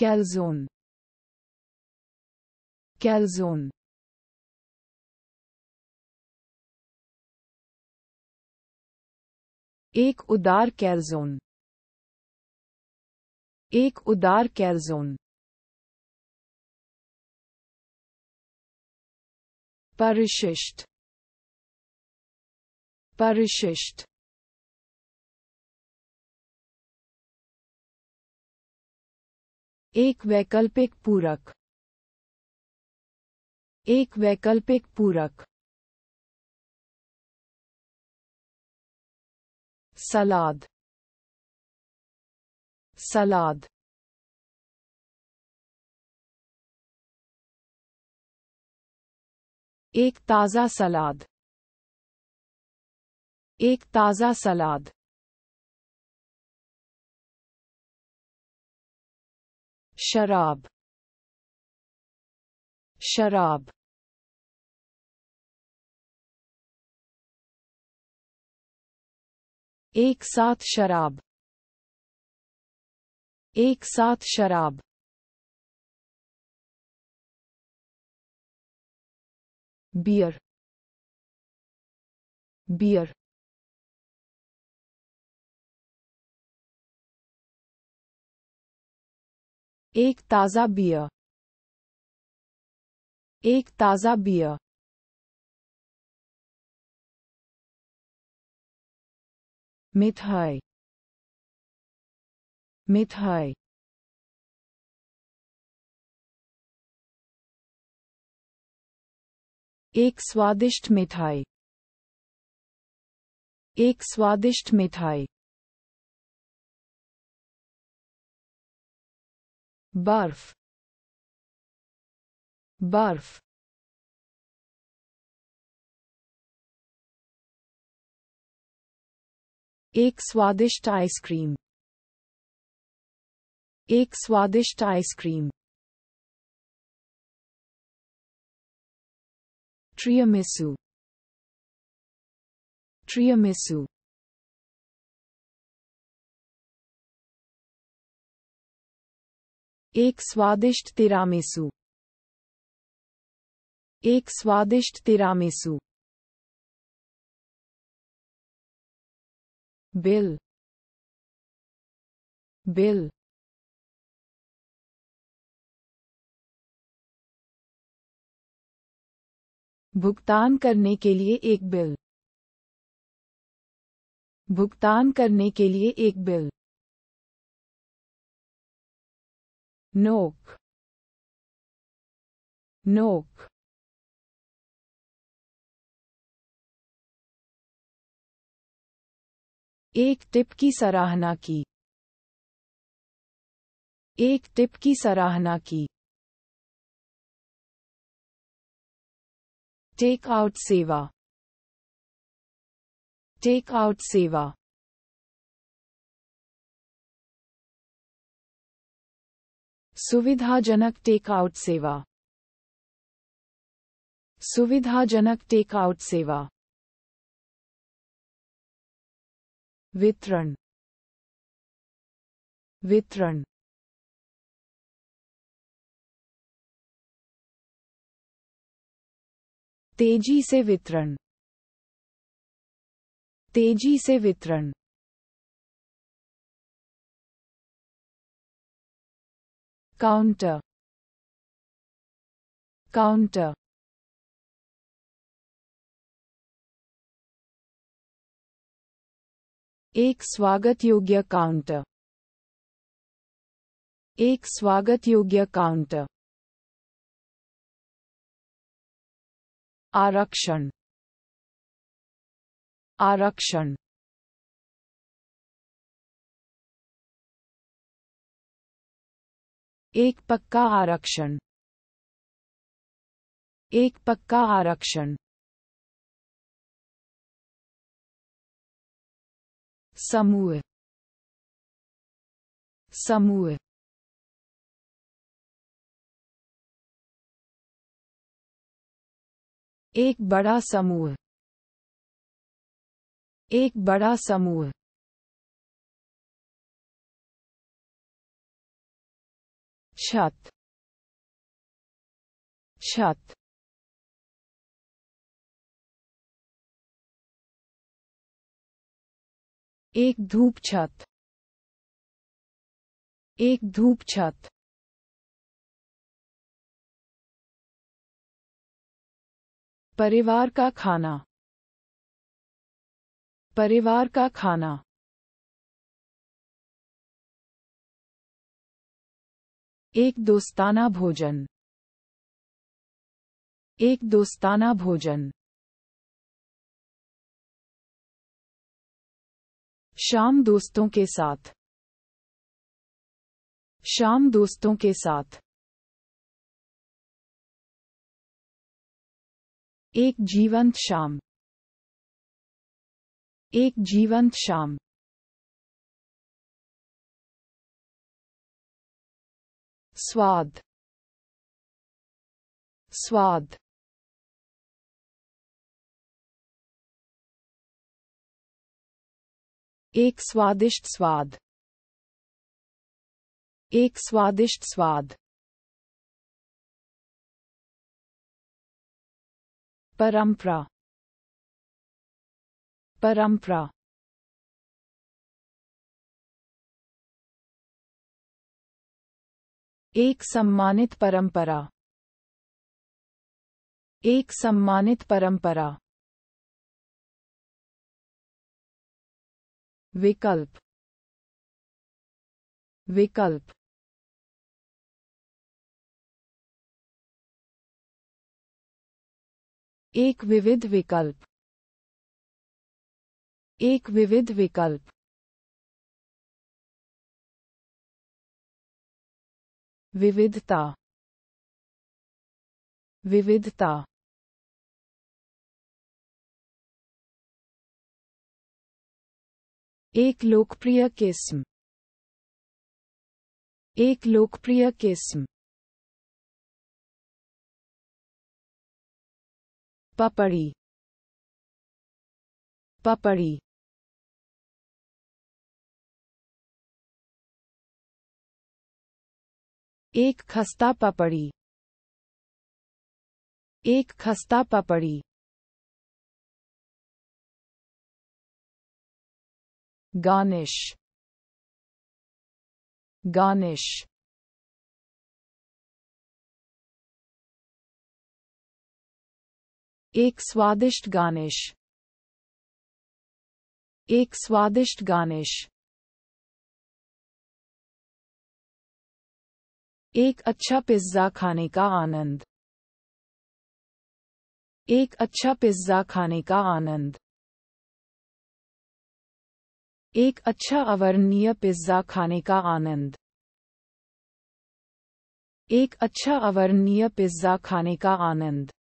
calzone calzone एक उदार कैलजोन एक उदार कैलजोन परिशिष्ट परिशिष्ट एक वैकल्पिक पूरक एक वैकल्पिक पूरक सलाद सलाद एक ताज़ा सलाद एक ताज़ा सलाद शराब शराब एक साथ शराब एक साथ शराब बियर बियर एक ताज़ा बियर एक ताज़ा बियर मिठाई मिठाई एक स्वादिष्ट मिठाई एक स्वादिष्ट मिठाई Barf. Barf. Ek swadisht ice cream. Ek swadisht ice cream. Triamisu. Triamisu. एक स्वादिष्ट तिरामिसू एक स्वादिष्ट तिरामिसू बिल बिल भुगतान करने के लिए एक बिल भुगतान करने के लिए एक बिल नोक नोक एक टिप की सराहना की एक टिप की सराहना की टेक आउट सेवा टेक आउट सेवा सुविधाजनक टेकआउट सेवा सुविधाजनक टेकआउट सेवा वितरण वितरण तेजी से वितरण तेजी से वितरण counter counter एक स्वागत योग्य काउंटर एक स्वागत योग्य काउंटर आरक्षण आरक्षण एक पक्का आरक्षण एक पक्का आरक्षण समूह समूह एक बड़ा समूह एक बड़ा समूह छत छत एक धूप छत एक धूप छत परिवार का खाना परिवार का खाना एक दोस्ताना भोजन एक दोस्ताना भोजन शाम दोस्तों के साथ शाम दोस्तों के साथ एक जीवंत शाम एक जीवंत शाम स्वाद स्वाद एक स्वादिष्ट स्वाद एक स्वादिष्ट स्वाद परंपरा परंपरा एक सम्मानित परंपरा एक सम्मानित परंपरा विकल्प विकल्प एक विविध विकल्प एक विविध विकल्प विविधता विविधता एक लोकप्रिय किस्म एक लोकप्रिय किस्म पपड़ी पपड़ी एक खस्ता पपड़ी एक खस्ता पपड़ी गानिश गानिश एक स्वादिष्ट गानिश एक स्वादिष्ट गानिश एक अच्छा पिज्ज़ा खाने का आनंद एक अच्छा पिज्ज़ा खाने का आनंद एक अच्छा अवर्णीय पिज्ज़ा खाने का आनंद एक अच्छा अवर्णीय पिज्ज़ा खाने का आनंद